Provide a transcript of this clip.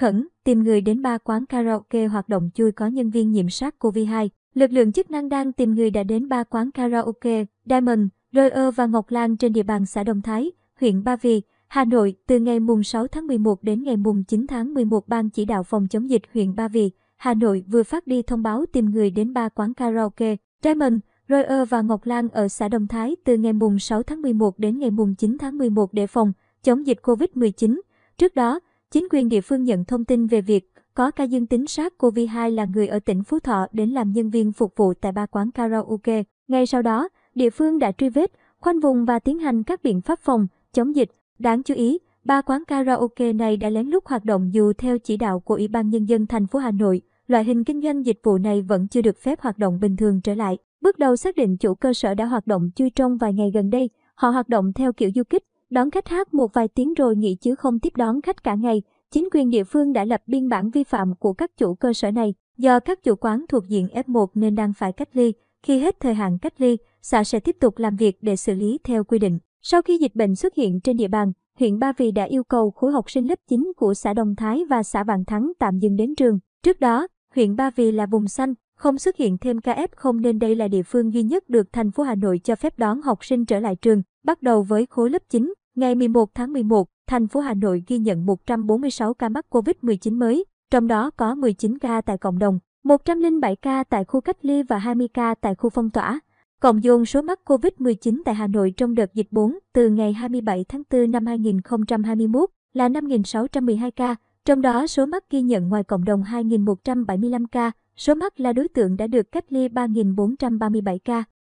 Khẩn, tìm người đến ba quán karaoke hoạt động chui có nhân viên nhiễm SARS-CoV-2. Lực lượng chức năng đang tìm người đã đến ba quán karaoke Diamond, royal và Ngọc Lan trên địa bàn xã Đồng Thái, huyện Ba Vì, Hà Nội từ ngày mùng 6 tháng 11 đến ngày mùng 9 tháng 11 Ban chỉ đạo phòng chống dịch huyện Ba Vì, Hà Nội vừa phát đi thông báo tìm người đến ba quán karaoke Diamond, royal và Ngọc Lan ở xã Đồng Thái từ ngày mùng 6 tháng 11 đến ngày mùng 9 tháng 11 để phòng chống dịch COVID-19. Trước đó, Chính quyền địa phương nhận thông tin về việc có ca dương tính SARS-CoV-2 là người ở tỉnh Phú Thọ đến làm nhân viên phục vụ tại ba quán karaoke. Ngay sau đó, địa phương đã truy vết, khoanh vùng và tiến hành các biện pháp phòng, chống dịch. Đáng chú ý, ba quán karaoke này đã lén lút hoạt động dù theo chỉ đạo của Ủy ban Nhân dân thành phố Hà Nội. Loại hình kinh doanh dịch vụ này vẫn chưa được phép hoạt động bình thường trở lại. Bước đầu xác định chủ cơ sở đã hoạt động chui trong vài ngày gần đây. Họ hoạt động theo kiểu du kích, Đón khách hát một vài tiếng rồi nghỉ chứ không tiếp đón khách cả ngày. Chính quyền địa phương đã lập biên bản vi phạm của các chủ cơ sở này. Do các chủ quán thuộc diện F1 nên đang phải cách ly. Khi hết thời hạn cách ly, xã sẽ tiếp tục làm việc để xử lý theo quy định. Sau khi dịch bệnh xuất hiện trên địa bàn, huyện Ba Vì đã yêu cầu khối học sinh lớp 9 của xã Đồng Thái và xã Vạn Thắng tạm dừng đến trường. Trước đó, huyện Ba Vì là vùng xanh, không xuất hiện thêm ca F0 nên đây là địa phương duy nhất được thành phố Hà Nội cho phép đón học sinh trở lại trường, bắt đầu với khối lớp 9. Ngày 11 tháng 11, thành phố Hà Nội ghi nhận 146 ca mắc COVID-19 mới, trong đó có 19 ca tại cộng đồng, 107 ca tại khu cách ly và 20 ca tại khu phong tỏa. Cộng dồn số mắc COVID-19 tại Hà Nội trong đợt dịch 4 từ ngày 27 tháng 4 năm 2021 là 5.612 ca, trong đó số mắc ghi nhận ngoài cộng đồng 2.175 ca, số mắc là đối tượng đã được cách ly 3.437 ca.